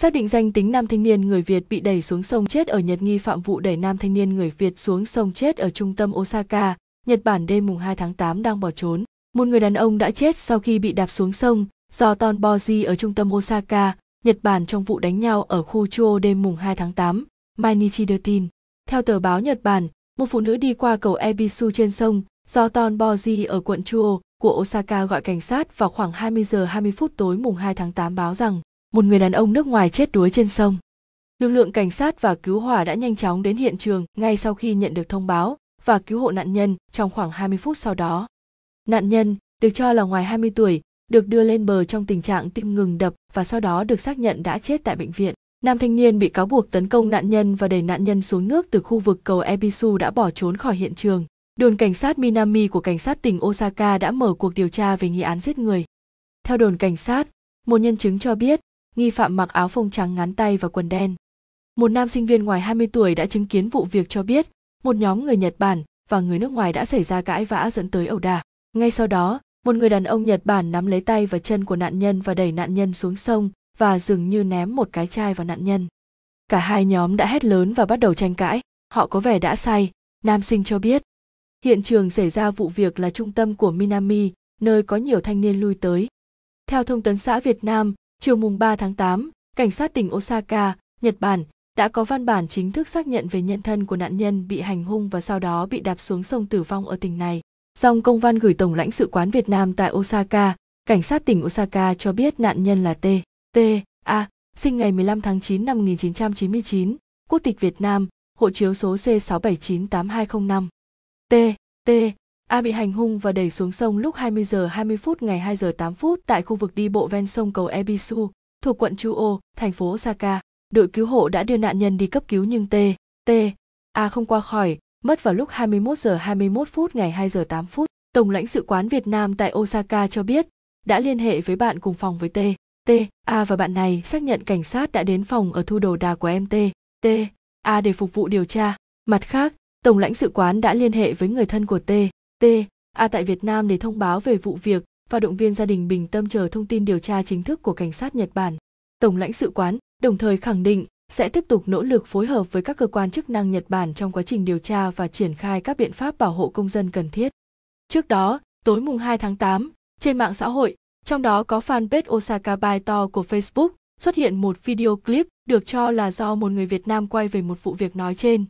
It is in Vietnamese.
xác định danh tính nam thanh niên người Việt bị đẩy xuống sông chết ở Nhật nghi phạm vụ đẩy nam thanh niên người Việt xuống sông chết ở trung tâm Osaka, Nhật Bản đêm mùng 2 tháng 8 đang bỏ trốn. Một người đàn ông đã chết sau khi bị đạp xuống sông do Tonboji ở trung tâm Osaka, Nhật Bản trong vụ đánh nhau ở khu Chuo đêm mùng 2 tháng 8, Mainichi đưa tin. Theo tờ báo Nhật Bản, một phụ nữ đi qua cầu Ebisu trên sông do Tonboji ở quận Chuo của Osaka gọi cảnh sát vào khoảng 20 giờ 20 phút tối mùng 2 tháng 8 báo rằng một người đàn ông nước ngoài chết đuối trên sông. Lực lượng cảnh sát và cứu hỏa đã nhanh chóng đến hiện trường ngay sau khi nhận được thông báo và cứu hộ nạn nhân trong khoảng 20 phút sau đó. Nạn nhân, được cho là ngoài 20 tuổi, được đưa lên bờ trong tình trạng tim ngừng đập và sau đó được xác nhận đã chết tại bệnh viện. Nam thanh niên bị cáo buộc tấn công nạn nhân và đẩy nạn nhân xuống nước từ khu vực cầu Ebisu đã bỏ trốn khỏi hiện trường. Đồn cảnh sát Minami của cảnh sát tỉnh Osaka đã mở cuộc điều tra về nghi án giết người. Theo đồn cảnh sát, một nhân chứng cho biết nghi phạm mặc áo phông trắng ngắn tay và quần đen. Một nam sinh viên ngoài 20 tuổi đã chứng kiến vụ việc cho biết, một nhóm người Nhật Bản và người nước ngoài đã xảy ra cãi vã dẫn tới ẩu đả. Ngay sau đó, một người đàn ông Nhật Bản nắm lấy tay và chân của nạn nhân và đẩy nạn nhân xuống sông và dường như ném một cái chai vào nạn nhân. Cả hai nhóm đã hét lớn và bắt đầu tranh cãi, họ có vẻ đã say, nam sinh cho biết. Hiện trường xảy ra vụ việc là trung tâm của Minami, nơi có nhiều thanh niên lui tới. Theo thông tấn xã Việt Nam, Chiều mùng 3 tháng 8, cảnh sát tỉnh Osaka, Nhật Bản đã có văn bản chính thức xác nhận về nhận thân của nạn nhân bị hành hung và sau đó bị đạp xuống sông tử vong ở tỉnh này. Song công văn gửi Tổng lãnh sự quán Việt Nam tại Osaka, cảnh sát tỉnh Osaka cho biết nạn nhân là T. T. A. Sinh ngày 15 tháng 9 năm 1999, quốc tịch Việt Nam, hộ chiếu số C67982205. T. T. A bị hành hung và đẩy xuống sông lúc 20 giờ 20 phút ngày 2 giờ 8 phút tại khu vực đi bộ ven sông cầu Ebisu, thuộc quận Chuo, thành phố Osaka. Đội cứu hộ đã đưa nạn nhân đi cấp cứu nhưng T, T, A không qua khỏi, mất vào lúc 21 giờ 21 phút ngày 2 giờ 8 phút. Tổng lãnh sự quán Việt Nam tại Osaka cho biết đã liên hệ với bạn cùng phòng với T, T, A và bạn này xác nhận cảnh sát đã đến phòng ở thu đồ đà của em T, T, A để phục vụ điều tra. Mặt khác, Tổng lãnh sự quán đã liên hệ với người thân của T, T. A tại Việt Nam để thông báo về vụ việc và động viên gia đình bình tâm chờ thông tin điều tra chính thức của cảnh sát Nhật Bản. Tổng lãnh sự quán đồng thời khẳng định sẽ tiếp tục nỗ lực phối hợp với các cơ quan chức năng Nhật Bản trong quá trình điều tra và triển khai các biện pháp bảo hộ công dân cần thiết. Trước đó, tối mùng 2 tháng 8, trên mạng xã hội, trong đó có fanpage Osaka Baito của Facebook, xuất hiện một video clip được cho là do một người Việt Nam quay về một vụ việc nói trên.